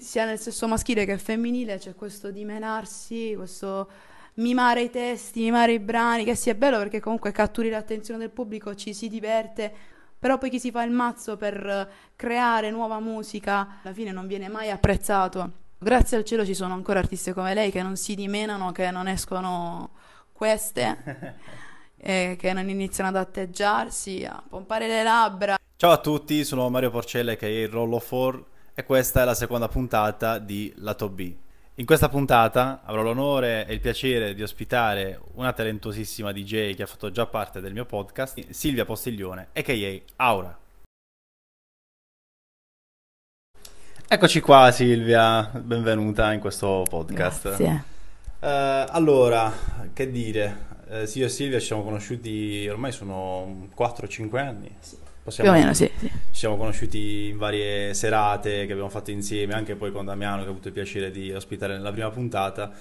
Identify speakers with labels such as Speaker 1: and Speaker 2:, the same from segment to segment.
Speaker 1: sia nel sesso maschile che femminile c'è questo dimenarsi, questo mimare i testi, mimare i brani, che sì è bello perché comunque catturi l'attenzione del pubblico, ci si diverte, però poi chi si fa il mazzo per creare nuova musica alla fine non viene mai apprezzato. Grazie al cielo ci sono ancora artiste come lei che non si dimenano, che non escono queste, che non iniziano ad atteggiarsi, a pompare le labbra.
Speaker 2: Ciao a tutti, sono Mario Porcella che è il Rollo 4 e questa è la seconda puntata di Lato B. In questa puntata avrò l'onore e il piacere di ospitare una talentuosissima DJ che ha fatto già parte del mio podcast, Silvia Postiglione, a.k.a. Aura. Eccoci qua Silvia, benvenuta in questo podcast. Grazie. Eh, allora, che dire, eh, io e Silvia ci siamo conosciuti ormai sono 4-5 anni. Sì. Possiamo, Più o meno, sì, Ci siamo conosciuti in varie serate che abbiamo fatto insieme, anche poi con Damiano, che ho avuto il piacere di ospitare nella prima puntata.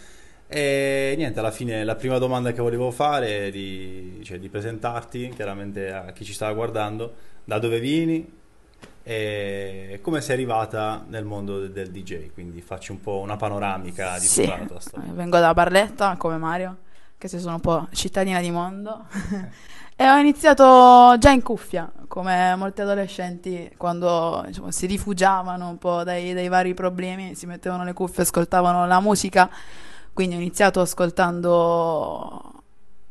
Speaker 2: E niente, alla fine la prima domanda che volevo fare è di, cioè, di presentarti chiaramente a chi ci stava guardando, da dove vieni e come sei arrivata nel mondo del DJ, quindi facci un po' una panoramica di sì, tutta la tua storia.
Speaker 1: Vengo da Barletta come Mario che se sono un po' cittadina di mondo, e ho iniziato già in cuffia, come molti adolescenti quando diciamo, si rifugiavano un po' dai, dai vari problemi, si mettevano le cuffie, ascoltavano la musica, quindi ho iniziato ascoltando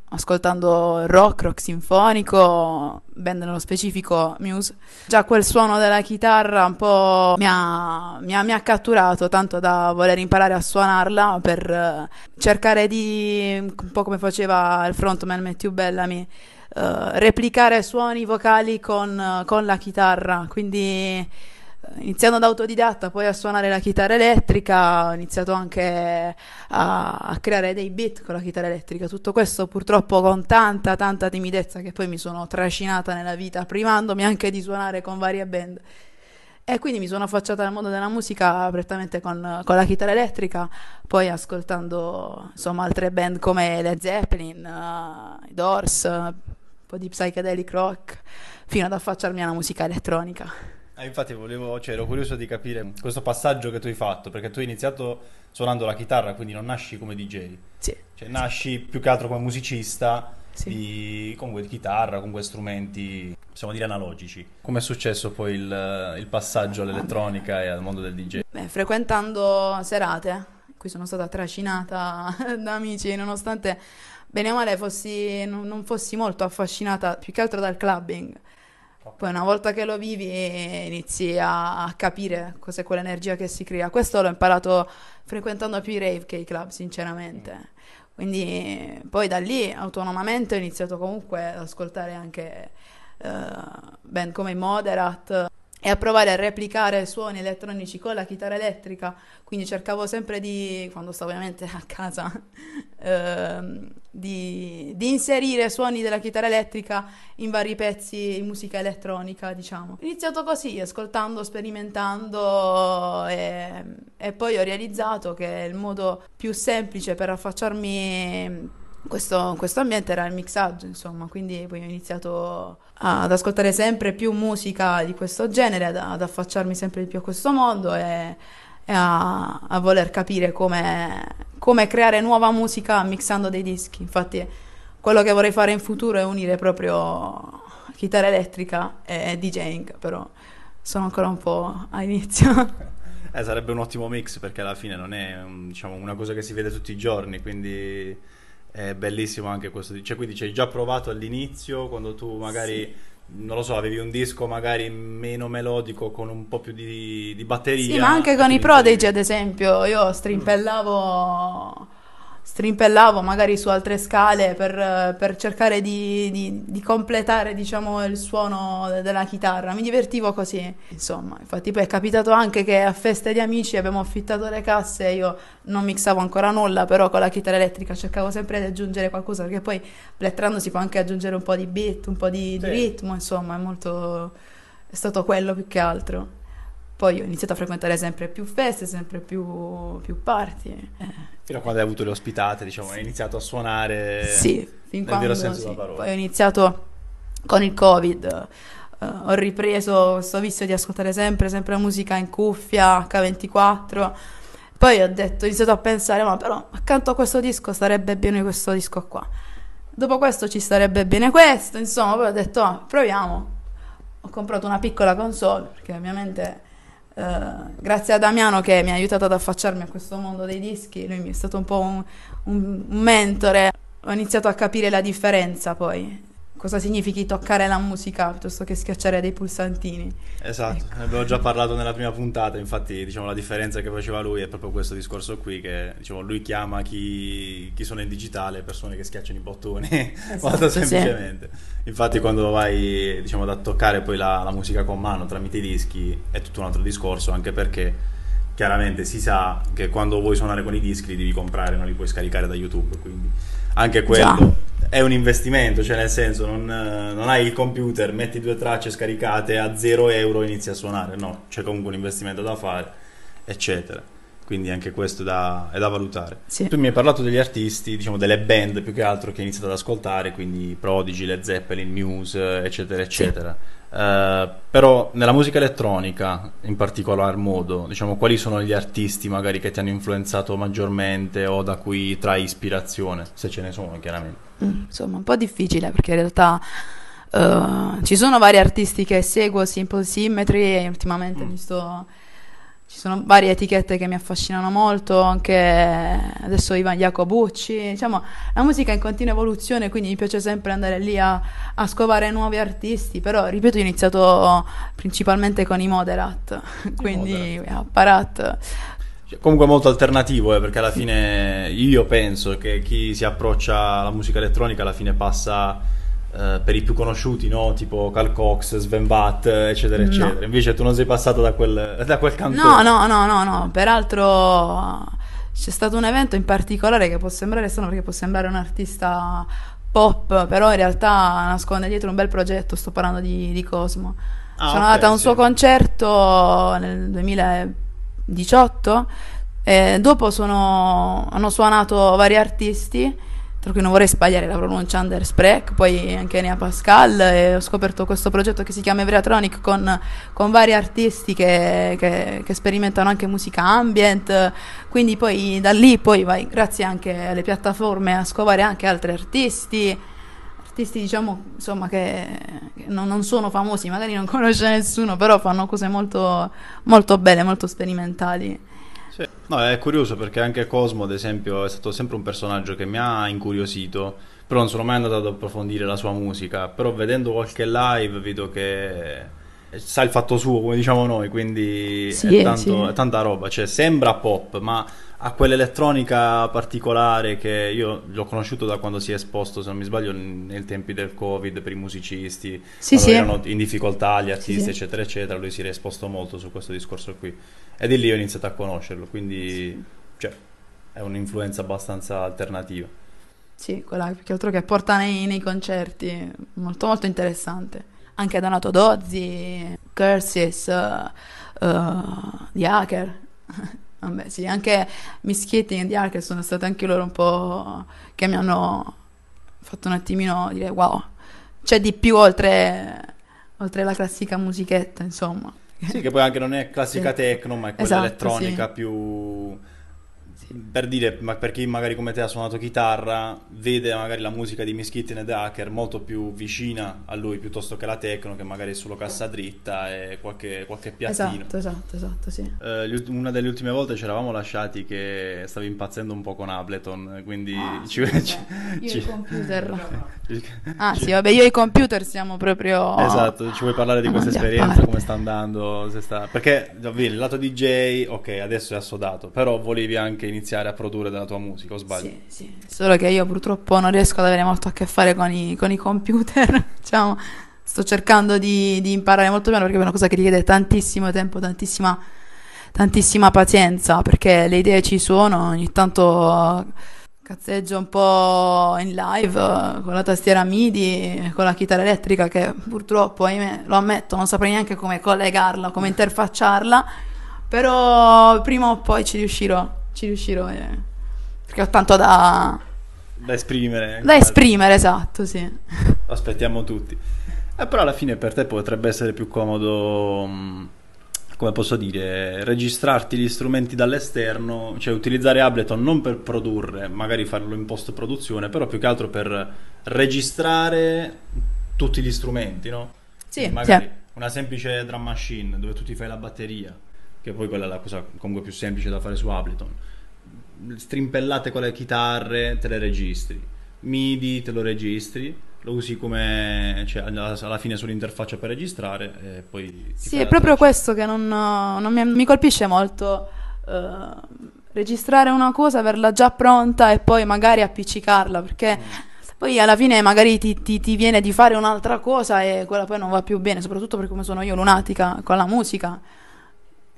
Speaker 1: ascoltando rock, rock sinfonico, band nello specifico Muse, già quel suono della chitarra un po' mi ha, mi ha, mi ha catturato tanto da voler imparare a suonarla per eh, cercare di, un po' come faceva il frontman Matthew Bellamy, eh, replicare suoni vocali con, con la chitarra, quindi iniziando da autodidatta, poi a suonare la chitarra elettrica, ho iniziato anche a, a, creare dei beat con la chitarra elettrica. Tutto questo purtroppo con tanta, tanta timidezza che poi mi sono trascinata nella vita, privandomi anche di suonare con varie band. E quindi mi sono affacciata al mondo della musica prettamente con, con la chitarra elettrica, poi ascoltando insomma altre band come Led Zeppelin, uh, Doors, un po' di psychedelic rock, fino ad affacciarmi alla musica elettronica.
Speaker 2: Ah, infatti volevo, cioè, ero curioso di capire questo passaggio che tu hai fatto, perché tu hai iniziato suonando la chitarra, quindi non nasci come DJ. Sì. Cioè, nasci più che altro come musicista sì. di, comunque, di chitarra, con strumenti, possiamo dire, analogici. Come è successo poi il, il passaggio all'elettronica e al mondo del DJ? Beh,
Speaker 1: frequentando serate, qui sono stata trascinata da amici, nonostante bene o male fossi, non, non fossi molto affascinata più che altro dal clubbing poi una volta che lo vivi inizi a capire cos'è quell'energia che si crea. Questo l'ho imparato frequentando più i rave che i club, sinceramente. Mm. Quindi poi da lì autonomamente ho iniziato comunque ad ascoltare anche uh, band come i Moderat e a provare a replicare suoni elettronici con la chitarra elettrica, quindi cercavo sempre di, quando stavo ovviamente a casa, eh, di, di, inserire suoni della chitarra elettrica in vari pezzi di musica elettronica, diciamo. Ho iniziato così, ascoltando, sperimentando e, e poi ho realizzato che il modo più semplice per affacciarmi questo, questo ambiente era il mixaggio, insomma, quindi poi ho iniziato ad ascoltare sempre più musica di questo genere, ad, ad affacciarmi sempre di più a questo mondo e, e a, a, voler capire come, come, creare nuova musica mixando dei dischi. Infatti quello che vorrei fare in futuro è unire proprio chitarra elettrica e DJing, però sono ancora un po' all'inizio.
Speaker 2: Eh, sarebbe un ottimo mix perché alla fine non è diciamo, una cosa che si vede tutti i giorni, quindi è bellissimo anche questo, cioè quindi ci hai già provato all'inizio quando tu magari... Sì non lo so, avevi un disco magari meno melodico con un po' più di, di batteria. Sì, ma anche con i Prodigy,
Speaker 1: ad esempio, io strimpellavo strimpellavo magari su altre scale per, per cercare di, di, di completare diciamo, il suono della chitarra, mi divertivo così. Insomma, infatti poi è capitato anche che a feste di amici abbiamo affittato le casse, io non mixavo ancora nulla, però con la chitarra elettrica cercavo sempre di aggiungere qualcosa, perché poi plettrando si può anche aggiungere un po' di beat, un po' di, sì. di ritmo, insomma, è molto... è stato quello più che altro. Poi ho iniziato a frequentare sempre più feste, sempre più, più party. Eh.
Speaker 2: Fino a quando hai avuto le ospitate, diciamo, sì. hai iniziato a suonare. Sì, fin nel quando, vero senso sì. della Poi
Speaker 1: ho iniziato con il Covid. Uh, ho ripreso questo vizio di ascoltare sempre, sempre la musica in cuffia, H24. Poi ho detto, ho iniziato a pensare, ma però accanto a questo disco starebbe bene questo disco qua. Dopo questo ci starebbe bene questo, insomma, poi ho detto, ah, proviamo. Ho comprato una piccola console, perché ovviamente eh, grazie a Damiano che mi ha aiutato ad affacciarmi a questo mondo dei dischi, lui mi è stato un po' un, un mentore, ho iniziato a capire la differenza poi cosa significhi toccare la musica piuttosto che schiacciare dei pulsantini.
Speaker 2: Esatto, ecco. ne abbiamo già parlato nella prima puntata, infatti diciamo, la differenza che faceva lui è proprio questo discorso qui, che diciamo, lui chiama chi, chi suona in digitale persone che schiacciano i bottoni, esatto, semplicemente. Sì. Infatti quando vai diciamo, ad toccare poi la, la musica con mano tramite i dischi è tutto un altro discorso, anche perché chiaramente si sa che quando vuoi suonare con i dischi li devi comprare, non li puoi scaricare da YouTube, quindi anche quello è un investimento, cioè nel senso non, non, hai il computer, metti due tracce scaricate a 0 euro e inizi a suonare, no, c'è comunque un investimento da fare, eccetera. Quindi anche questo da, è da valutare. Sì. Tu mi hai parlato degli artisti, diciamo delle band più che altro che hai iniziato ad ascoltare, quindi Prodigy, Led Zeppelin, Muse, eccetera, eccetera. Sì. Eh, però nella musica elettronica in particolar modo, diciamo quali sono gli artisti magari che ti hanno influenzato maggiormente o da cui trai ispirazione, se ce ne sono chiaramente.
Speaker 1: Mm, insomma, un po' difficile perché in realtà uh, ci sono vari artisti che seguo, Simple Symmetry e ultimamente mm. mi sto ci sono varie etichette che mi affascinano molto, anche adesso Ivan Jacobucci, diciamo, la musica è in continua evoluzione, quindi mi piace sempre andare lì a, a scovare nuovi artisti, però ripeto, ho iniziato principalmente con i Moderat, quindi Apparat.
Speaker 2: Cioè, comunque molto alternativo, eh, perché alla fine io penso che chi si approccia alla musica elettronica alla fine passa eh, per i più conosciuti, no? tipo Cal Cox, Sven Vatt, eccetera, no. eccetera. Invece tu non sei passato da quel, da quel No,
Speaker 1: no, no, no, no. Peraltro eh, c'è stato un evento in particolare che può sembrare strano perché può sembrare un artista pop, però in realtà nasconde dietro un bel progetto. Sto parlando di, di Cosmo. Ah, Sono okay, andata a un sì. suo concerto nel 2018. E dopo sono, hanno suonato vari artisti tra cui non vorrei sbagliare la pronuncia Under Breck, poi anche Nea Pascal, e ho scoperto questo progetto che si chiama Evreatronic con, con vari artisti che, che, che, sperimentano anche musica ambient, quindi poi da lì poi vai, grazie anche alle piattaforme, a scovare anche altri artisti, artisti diciamo insomma che, che non, non, sono famosi, magari non conosce nessuno, però fanno cose molto, molto belle, molto sperimentali.
Speaker 2: Sì. No, è curioso perché anche Cosmo, ad esempio, è stato sempre un personaggio che mi ha incuriosito, però non sono mai andato ad approfondire la sua musica, però vedendo qualche live vedo che sa il fatto suo, come diciamo noi, quindi sì, è, tanto, sì. è tanta roba, cioè sembra pop, ma ha quell'elettronica particolare che io l'ho conosciuto da quando si è esposto, se non mi sbaglio, nei tempi del Covid per i musicisti, sì, sì. erano in difficoltà gli artisti, sì, eccetera, eccetera, lui si era esposto molto su questo discorso qui Ed è lì ho iniziato a conoscerlo, quindi cioè, è un'influenza abbastanza alternativa.
Speaker 1: Sì, quella più che altro che porta nei, nei concerti, molto molto interessante anche Donato Dozzi, Curses, uh, uh, di Hacker. Vabbè, sì, anche Mischietti e di Hacker sono state anche loro un po' che mi hanno fatto un attimino dire wow, c'è di più oltre, oltre la classica musichetta, insomma. Sì, che poi anche non è classica sì. techno, ma è quella esatto, elettronica
Speaker 2: sì. più per dire, ma per chi magari come te ha suonato chitarra, vede magari la musica di Miskitten ed Hacker molto più vicina a lui piuttosto che la techno, che magari è solo cassa dritta e qualche, qualche piattino. Esatto,
Speaker 1: esatto, esatto, sì.
Speaker 2: Eh, una delle ultime volte ci eravamo lasciati che stavi impazzendo un po' con Ableton, quindi... Ah, ci, sì, ci, io ah, ci... i computer.
Speaker 1: ah sì, vabbè, io e i computer siamo proprio... Esatto,
Speaker 2: ci vuoi parlare di questa esperienza, come sta andando? Sta... Perché, davvero, il lato DJ, ok, adesso è assodato, però volevi anche... In iniziare a produrre della tua musica, o sbaglio? Sì, sì,
Speaker 1: solo che io purtroppo non riesco ad avere molto a che fare con i, con i computer, diciamo. Sto cercando di, di, imparare molto bene perché è una cosa che richiede tantissimo tempo, tantissima, tantissima pazienza, perché le idee ci sono, ogni tanto cazzeggio un po' in live eh, con la tastiera MIDI, con la chitarra elettrica che purtroppo, ahimè, lo ammetto, non saprei neanche come collegarla, come interfacciarla, però prima o poi ci riuscirò ci riuscirò. Eh. Perché ho tanto da...
Speaker 2: Da esprimere. Da esprimere,
Speaker 1: esatto, sì.
Speaker 2: Aspettiamo tutti. Eh, però alla fine per te potrebbe essere più comodo, mm, come posso dire, registrarti gli strumenti dall'esterno, cioè utilizzare Ableton non per produrre, magari farlo in post-produzione, però più che altro per registrare tutti gli strumenti, no? Sì, magari sì. una semplice drum machine dove tu ti fai la batteria, che poi quella è la cosa comunque più semplice da fare su Ableton. Strimpellate con le chitarre, te le registri. MIDI te lo registri, lo usi come cioè, alla fine sull'interfaccia per registrare e poi Sì, è proprio traccia.
Speaker 1: questo che non, non mi, mi, colpisce molto uh, registrare una cosa, averla già pronta e poi magari appiccicarla perché mm. Poi alla fine magari ti, ti, ti, viene di fare un'altra cosa e quella poi non va più bene, soprattutto per come sono io lunatica con la musica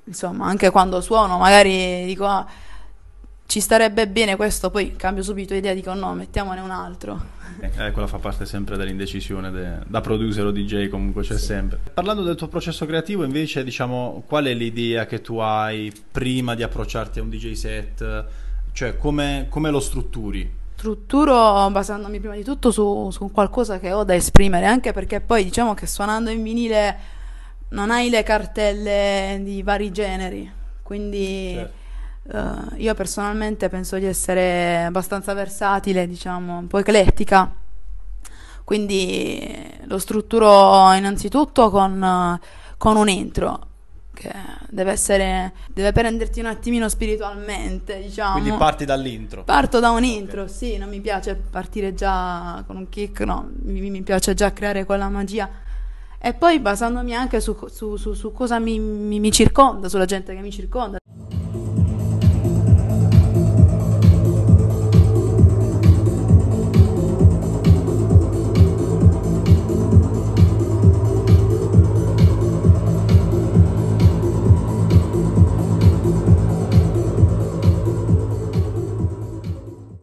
Speaker 1: insomma, anche quando suono magari dico ah, ci starebbe bene questo, poi cambio subito idea, dico no, mettiamone un
Speaker 2: altro. Eh, quella fa parte sempre dell'indecisione de... da producer o DJ comunque c'è sì. sempre. Parlando del tuo processo creativo invece, diciamo, qual è l'idea che tu hai prima di approcciarti a un DJ set? Cioè, come, come lo strutturi?
Speaker 1: Strutturo basandomi prima di tutto su, su qualcosa che ho da esprimere, anche perché poi diciamo che suonando in vinile non hai le cartelle di vari generi, quindi certo. uh, io personalmente penso di essere abbastanza versatile, diciamo, un po' eclettica. Quindi lo strutturo innanzitutto con, con un intro, che deve essere deve prenderti un attimino spiritualmente, diciamo. Quindi parti
Speaker 2: dall'intro. Parto da un intro,
Speaker 1: okay. sì, non mi piace partire già con un kick, no, mi, mi piace già creare quella magia e poi basandomi anche su, su, su, su cosa mi, mi, mi circonda, sulla gente che mi circonda.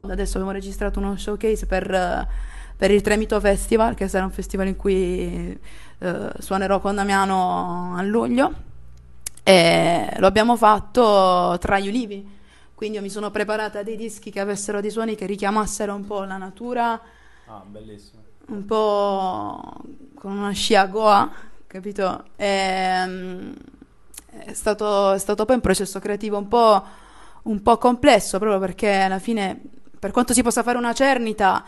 Speaker 1: adesso abbiamo registrato uno showcase per, eh, per il Tremito Festival, che sarà un festival in cui eh, suonerò con Damiano a luglio e lo abbiamo fatto tra gli ulivi, quindi io mi sono preparata dei dischi che avessero dei suoni che richiamassero un po' la natura, ah, un po' con una scia a goa, capito? E, mm, è, stato, è stato poi un processo creativo un po', un po' complesso, proprio perché alla fine, per quanto si possa fare una cernita,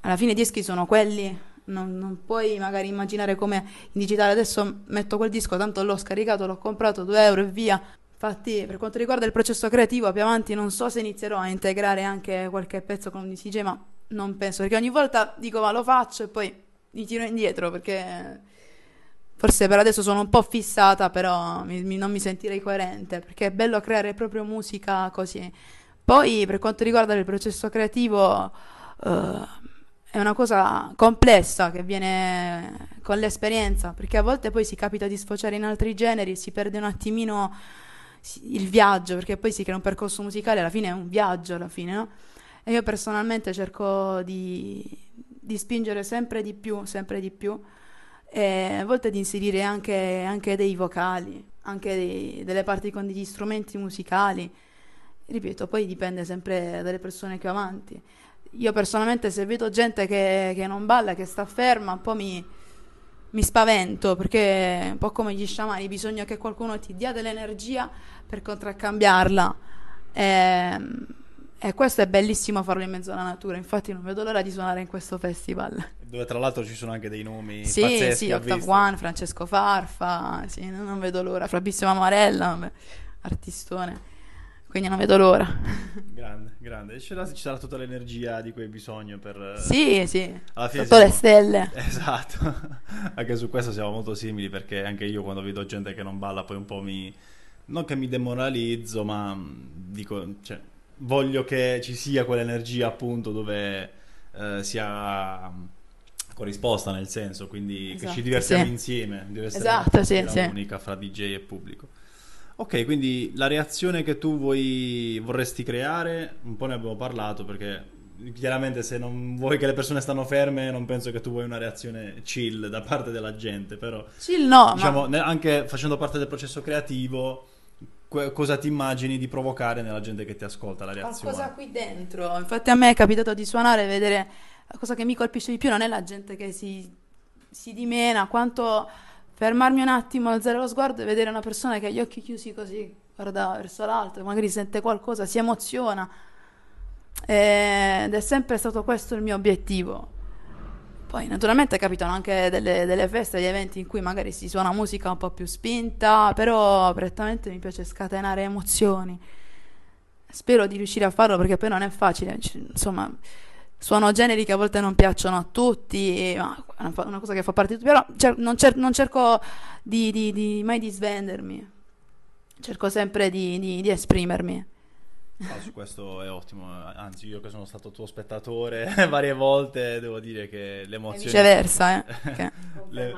Speaker 1: alla fine i dischi sono quelli non, non, puoi magari immaginare come in digitale adesso metto quel disco, tanto l'ho scaricato, l'ho comprato 2 euro e via. Infatti, per quanto riguarda il processo creativo, più avanti non so se inizierò a integrare anche qualche pezzo con un DJ, ma non penso, perché ogni volta dico ma lo faccio e poi mi tiro indietro perché forse per adesso sono un po' fissata, però mi, mi, non mi sentirei coerente, perché è bello creare proprio musica così. Poi, per quanto riguarda il processo creativo, uh, è una cosa complessa che viene con l'esperienza, perché a volte poi si capita di sfociare in altri generi, si perde un attimino il viaggio, perché poi si crea un percorso musicale, alla fine è un viaggio, alla fine, no? E io personalmente cerco di, di spingere sempre di più, sempre di più, e a volte di inserire anche, anche dei vocali, anche dei, delle parti con degli strumenti musicali. Ripeto, poi dipende sempre dalle persone che ho avanti io personalmente se vedo gente che, che non balla, che sta ferma, un po' mi, mi spavento perché un po' come gli sciamani bisogna che qualcuno ti dia dell'energia per contraccambiarla e, ehm, e, questo è bellissimo farlo in mezzo alla natura infatti non vedo l'ora di suonare in questo festival
Speaker 2: dove tra l'altro ci sono anche dei nomi sì pazzeschi, sì Octave One
Speaker 1: Francesco Farfa sì, non, non vedo l'ora Fabrizio Mamarella artistone quindi non vedo l'ora.
Speaker 2: Grande, grande. Ci sarà, ci sarà tutta l'energia di cui hai bisogno per... Eh, sì, sì, Alla fine sotto siamo... le stelle. Esatto, anche su questo siamo molto simili perché anche io quando vedo gente che non balla poi un po' mi... Non che mi demoralizzo, ma mm, dico, cioè, voglio che ci sia quell'energia appunto dove eh, sia mm, corrisposta nel senso, quindi esatto, che ci esatto, divertiamo sì. insieme, esatto, sì, sì. unica fra DJ e pubblico. Ok, quindi la reazione che tu vuoi, vorresti creare, un po' ne abbiamo parlato perché chiaramente se non vuoi che le persone stanno ferme non penso che tu vuoi una reazione chill da parte della gente, però... Chill no! Diciamo, ma... anche facendo parte del processo creativo, cosa ti immagini di provocare nella gente che ti ascolta, la reazione? Qualcosa
Speaker 1: qui dentro, infatti a me è capitato di suonare e vedere la cosa che mi colpisce di più non è la gente che si, si dimena, quanto fermarmi un attimo, alzare lo sguardo e vedere una persona che ha gli occhi chiusi così, guarda verso l'alto, magari sente qualcosa, si emoziona. Ed è sempre stato questo il mio obiettivo. Poi naturalmente capitano anche delle, delle feste, degli eventi in cui magari si suona musica un po' più spinta, però prettamente mi piace scatenare emozioni. Spero di riuscire a farlo perché poi non è facile, insomma suono generi che a volte non piacciono a tutti, ma è una cosa che fa parte di tutti, però cer- non, cer- non, cerco di, di, di, mai di svendermi, cerco sempre di, di esprimermi.
Speaker 2: Ah, su questo è ottimo, anzi io che sono stato tuo spettatore varie volte devo dire che le emozioni... viceversa, eh. le...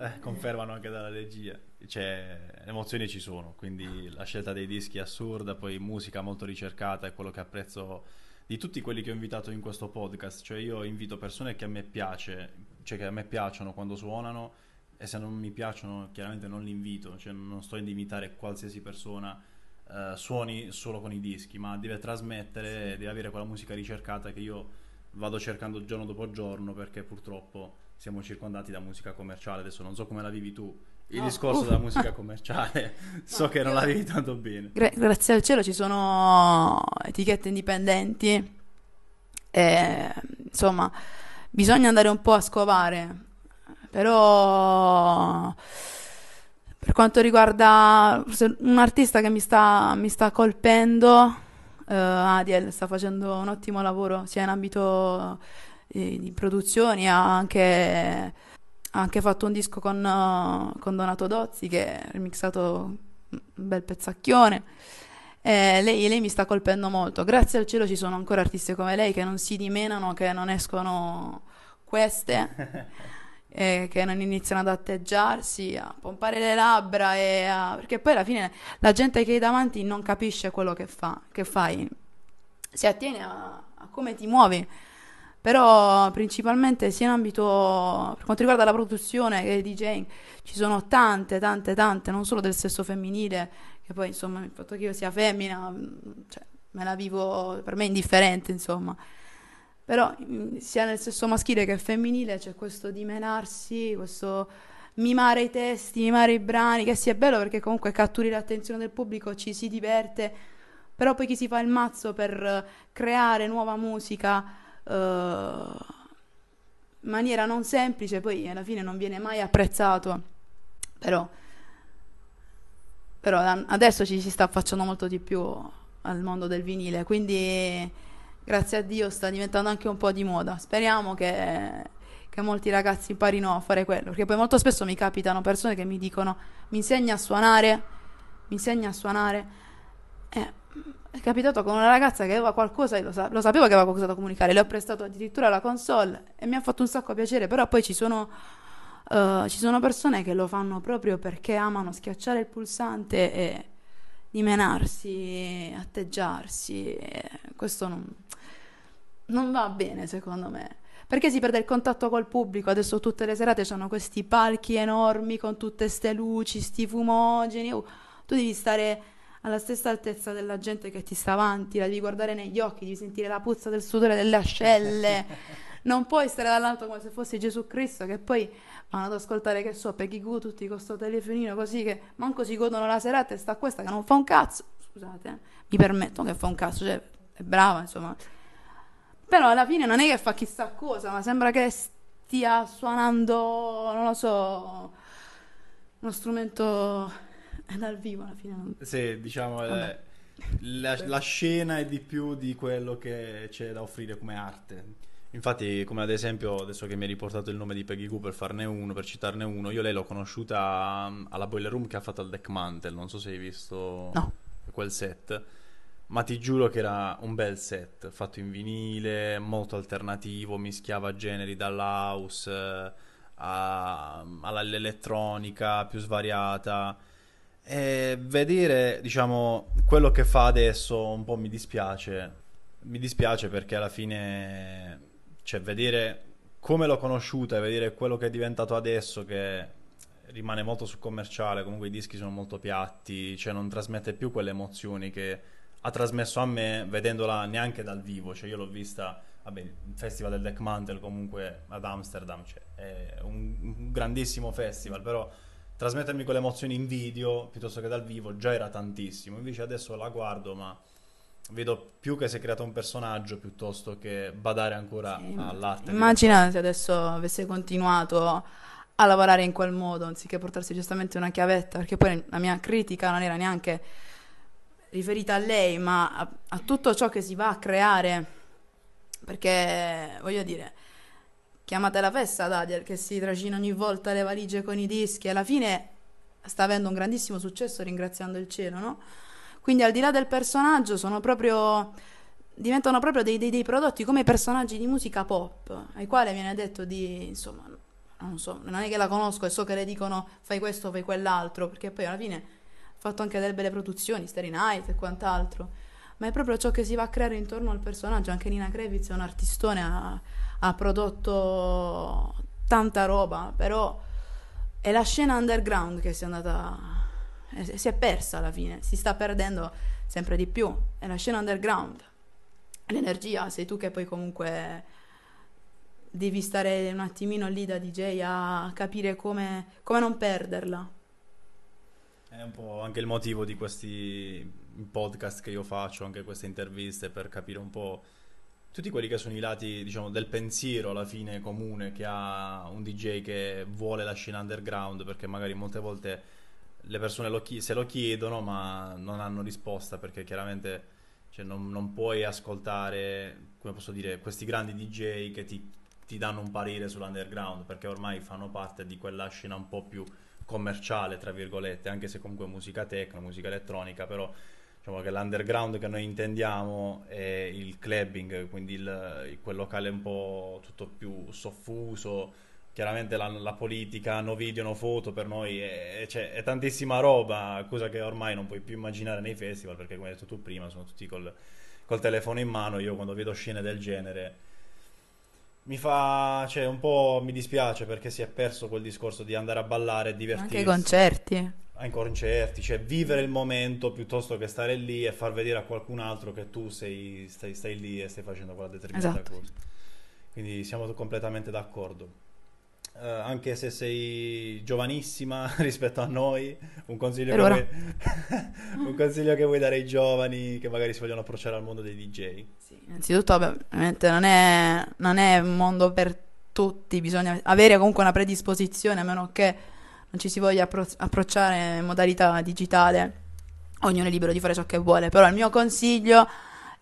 Speaker 2: eh, confermano anche dalla regia, cioè, le emozioni ci sono, quindi la scelta dei dischi è assurda, poi musica molto ricercata è quello che apprezzo di tutti quelli che ho invitato in questo podcast, cioè io invito persone che a me piace, cioè che a me piacciono quando suonano e se non mi piacciono chiaramente non li invito, cioè non sto ad imitare qualsiasi persona eh, suoni solo con i dischi, ma deve trasmettere, sì. deve avere quella musica ricercata che io vado cercando giorno dopo giorno perché purtroppo siamo circondati da musica commerciale, adesso non so come la vivi tu il no. Ah, discorso uh. della musica commerciale. so no, che non io... la vedi tanto bene. Gra- grazie
Speaker 1: al cielo ci sono etichette indipendenti. E, ehm, insomma, bisogna andare un po' a scovare. Però per quanto riguarda un artista che mi sta, mi sta colpendo, eh, Adiel sta facendo un ottimo lavoro sia in ambito eh, di produzioni, anche ha anche fatto un disco con, uh, con Donato Dozzi che ha remixato un bel pezzacchione. Eh, lei, lei, mi sta colpendo molto. Grazie al cielo ci sono ancora artiste come lei che non si dimenano, che non escono queste, eh, che non iniziano ad atteggiarsi, a pompare le labbra, e a... perché poi alla fine la gente che hai davanti non capisce quello che, fa, che fai, si attiene a, a come ti muovi però principalmente sia in ambito per quanto riguarda la produzione che il DJing ci sono tante tante tante non solo del sesso femminile che poi insomma il fatto che io sia femmina mm, cioè, me la vivo per me è indifferente insomma però mm, sia nel sesso maschile che femminile c'è questo dimenarsi questo mimare i testi mimare i brani che sì è bello perché comunque catturi l'attenzione del pubblico ci si diverte però poi chi si fa il mazzo per creare nuova musica in eh, maniera non semplice, poi alla fine non viene mai apprezzato, però, però adesso ci si sta affacciando molto di più al mondo del vinile, quindi grazie a Dio sta diventando anche un po' di moda. Speriamo che, che, molti ragazzi imparino a fare quello, perché poi molto spesso mi capitano persone che mi dicono mi insegna a suonare, mi insegna a suonare. Eh, è capitato con una ragazza che aveva qualcosa e lo, sa- lo sapevo che aveva qualcosa da comunicare, le ho prestato addirittura la console e mi ha fatto un sacco piacere, però poi ci sono, eh, ci sono persone che lo fanno proprio perché amano schiacciare il pulsante e dimenarsi, atteggiarsi. e Questo non, non va bene, secondo me. Perché si perde il contatto col pubblico? Adesso tutte le serate sono questi palchi enormi con tutte ste luci, sti fumogeni. Oh, tu devi stare alla stessa altezza della gente che ti sta avanti, la devi guardare negli occhi, devi sentire la puzza del sudore delle ascelle. non puoi stare dall'alto come se fossi Gesù Cristo che poi vanno ad ascoltare che so Peggy Goo tutti con sto telefonino così che manco si godono la serata e sta questa che non fa un cazzo scusate eh. mi permetto che fa un cazzo cioè è brava insomma però alla fine non è che fa chissà cosa ma sembra che stia suonando non lo so uno strumento è dal vivo alla fine. Non...
Speaker 2: Sì, diciamo, è, eh, la, la, scena è di più di quello che c'è da offrire come arte. Infatti, come ad esempio, adesso che mi hai riportato il nome di Peggy Goo per farne uno, per citarne uno, io lei l'ho conosciuta mm, alla Boiler Room che ha fatto al Deck Mantel, non so se hai visto no. quel set ma ti giuro che era un bel set fatto in vinile, molto alternativo, mischiava generi dall'house eh, all'elettronica più svariata. E vedere, diciamo, quello che fa adesso un po' mi dispiace. Mi dispiace perché alla fine, cioè, vedere come l'ho conosciuta e vedere quello che è diventato adesso, che rimane molto sul commerciale, comunque i dischi sono molto piatti, cioè non trasmette più quelle emozioni che ha trasmesso a me vedendola neanche dal vivo, cioè io l'ho vista, vabbè, il festival del Deck comunque ad Amsterdam, cioè, è un grandissimo festival, però trasmettermi quelle emozioni in video piuttosto che dal vivo già era tantissimo, invece adesso la guardo ma vedo più che si è creato un personaggio piuttosto che badare ancora sì. all'arte. Immaginate
Speaker 1: se adesso avesse continuato a lavorare in quel modo anziché portarsi giustamente una chiavetta, perché poi la mia critica non era neanche riferita a lei, ma a, a tutto ciò che si va a creare, perché voglio dire chiamate la festa Dadiel che si trascina ogni volta le valigie con i dischi alla fine sta avendo un grandissimo successo ringraziando il cielo no? quindi al di là del personaggio sono proprio diventano proprio dei, dei, dei prodotti come personaggi di musica pop ai quali viene detto di insomma non so non è che la conosco e so che le dicono fai questo fai quell'altro perché poi alla fine ha fatto anche delle belle produzioni Starry Night e quant'altro ma è proprio ciò che si va a creare intorno al personaggio anche Nina Krevitz è un artistone a ha prodotto tanta roba, però è la scena underground che si è andata si è persa alla fine, si sta perdendo sempre di più, è la scena underground. L'energia sei tu che poi comunque devi stare un attimino lì da DJ a capire come, come non perderla.
Speaker 2: È un po' anche il motivo di questi podcast che io faccio, anche queste interviste per capire un po' tutti quelli che sono i lati diciamo, del pensiero alla fine comune che ha un DJ che vuole la scena underground perché magari molte volte le persone lo chi- se lo chiedono ma non hanno risposta perché chiaramente cioè, non, non, puoi ascoltare come posso dire questi grandi DJ che ti, ti danno un parere sull'underground perché ormai fanno parte di quella scena un po' più commerciale tra virgolette anche se comunque musica tecno, musica elettronica però diciamo che l'underground che noi intendiamo è il clubbing, quindi il, quel locale un po' tutto più soffuso, chiaramente la, la, politica, no video, no foto, per noi è, cioè, è, tantissima roba, cosa che ormai non puoi più immaginare nei festival, perché come hai detto tu prima, sono tutti col, col telefono in mano, io quando vedo scene del genere mi fa, cioè un po' mi dispiace perché si è perso quel discorso di andare a ballare e divertirsi. Anche i concerti ai concerti, cioè vivere il momento piuttosto che stare lì e far vedere a qualcun altro che tu sei, stai, stai lì e stai facendo quella determinata esatto. cosa. Quindi siamo completamente d'accordo. Uh, anche se sei giovanissima rispetto a noi, un consiglio, che vuoi... un consiglio, che vuoi... dare ai giovani che magari si vogliono approcciare al mondo dei DJ? Sì, innanzitutto,
Speaker 1: ovviamente non è, non è un mondo per tutti, bisogna avere comunque una predisposizione, a meno che non ci si voglia appro- approcciare in modalità digitale, ognuno è libero di fare ciò che vuole, però il mio consiglio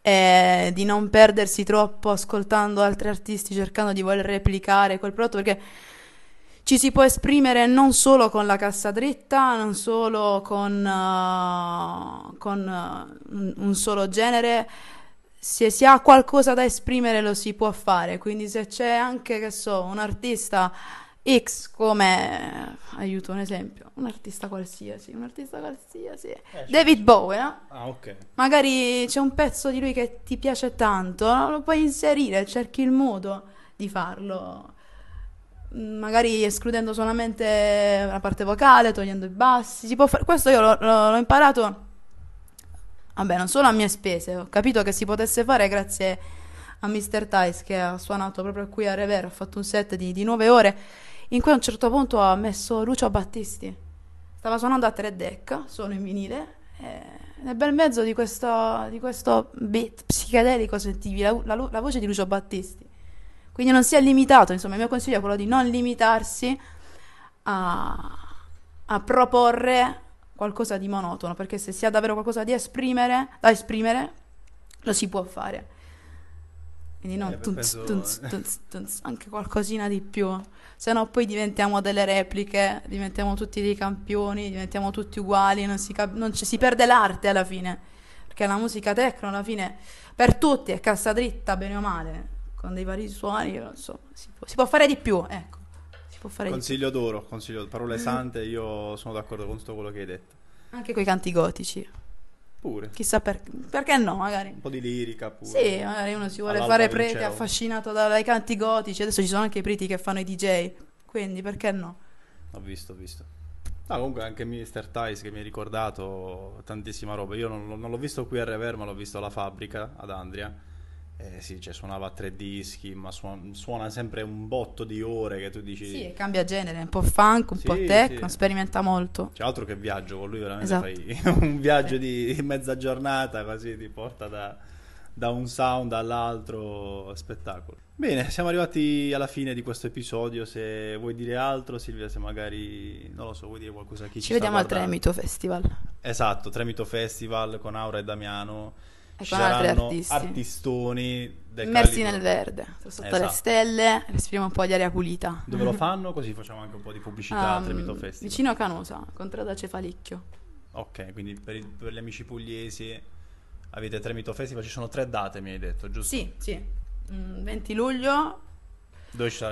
Speaker 1: è di non perdersi troppo ascoltando altri artisti, cercando di voler replicare quel prodotto, perché ci si può esprimere non solo con la cassa dritta, non solo con, uh, con uh, un solo genere, se si ha qualcosa da esprimere lo si può fare, quindi se c'è anche, che so, un artista X come aiuto un esempio, un artista qualsiasi, un artista qualsiasi. Eh, David c'è. Bowie, no? Ah, ok. Magari c'è un pezzo di lui che ti piace tanto, no? lo puoi inserire, cerchi il modo di farlo. Mm, magari escludendo solamente la parte vocale, togliendo i bassi, si può fare. Questo io l'ho, l'ho imparato. Vabbè, non solo a mie spese, ho capito che si potesse fare grazie a Mr. Tice che ha suonato proprio qui a Revere, ha fatto un set di, di 9 ore in cui a un certo punto ha messo Lucio Battisti. Stava suonando a tre deck, solo in vinile, nel bel mezzo di questo, di questo beat psichedelico sentivi la, la, la, voce di Lucio Battisti. Quindi non si è limitato, insomma, il mio consiglio è quello di non limitarsi a, a proporre qualcosa di monotono, perché se si ha davvero qualcosa di esprimere, da esprimere, lo si può fare. Quindi non eh, tunz, tunz, tunz, tunz, anche qualcosina di più. Se no poi diventiamo delle repliche, diventiamo tutti dei campioni, diventiamo tutti uguali, non si, cap- non c- si perde l'arte alla fine. Perché la musica tecno alla fine per tutti è cassa dritta, bene o male, con dei vari suoni, so, si, può, si può fare di più, ecco. Consiglio
Speaker 2: d'oro, consiglio, parole mm. sante, io sono d'accordo con tutto quello che hai detto. Anche coi canti gotici. Pure.
Speaker 1: Chissà per, perché no, magari.
Speaker 2: Un po' di lirica pure. Sì, magari uno si vuole All'alba fare prete
Speaker 1: affascinato dai canti gotici. Adesso ci sono anche i preti che fanno i DJ, quindi perché no?
Speaker 2: Ho visto, ho visto. No, comunque anche Mr. Ties che mi ha ricordato tantissima roba. Io non, non l'ho visto qui a Rever, ma l'ho visto alla fabbrica ad Andria eh sì, cioè suonava tre dischi, ma suona, suona, sempre un botto di ore che tu dici... Sì, cambia genere,
Speaker 1: un po' funk, un sì, po' techno, sì. sperimenta
Speaker 2: molto. C'è cioè, altro che viaggio, con lui veramente esatto. fai un viaggio sì. Eh. di mezza giornata, così ti porta da, da un sound all'altro, spettacolo. Bene, siamo arrivati alla fine di questo episodio, se vuoi dire altro Silvia, se magari, non lo so, vuoi dire qualcosa a chi ci Ci vediamo al Tremito Festival. Esatto, Tremito Festival con Aura e Damiano e ci saranno artisti. artistoni del Immersi calibro. nel verde, sotto esatto. le
Speaker 1: stelle, respiriamo un po' di aria pulita. Dove lo
Speaker 2: fanno? Così facciamo anche un po' di pubblicità um, ehm, Trevito Festival.
Speaker 1: Vicino a Canosa, Contrada Cefalicchio.
Speaker 2: Ok, quindi per, il, per gli amici pugliesi avete Tremito Festival, ci sono tre date mi hai detto, giusto?
Speaker 1: Sì, sì. 20 mm, luglio,
Speaker 2: dove ci,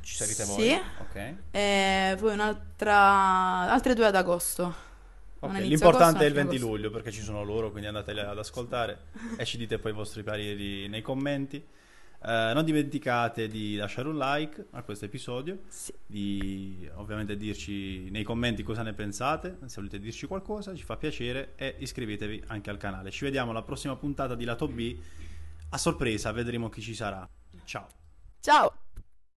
Speaker 2: ci sarete sì. voi? Sì. Okay.
Speaker 1: E eh, poi un'altra, altre due ad agosto. Okay, l'importante è il 20 agosto.
Speaker 2: luglio perché ci sono loro, quindi andate ad ascoltare e ci dite poi i vostri pareri nei commenti. Eh, non dimenticate di lasciare un like a questo episodio, sì. di ovviamente dirci nei commenti cosa ne pensate, se volete dirci qualcosa ci fa piacere e iscrivetevi anche al canale. Ci vediamo alla prossima puntata di Lato B, a sorpresa vedremo chi ci sarà. Ciao. Ciao.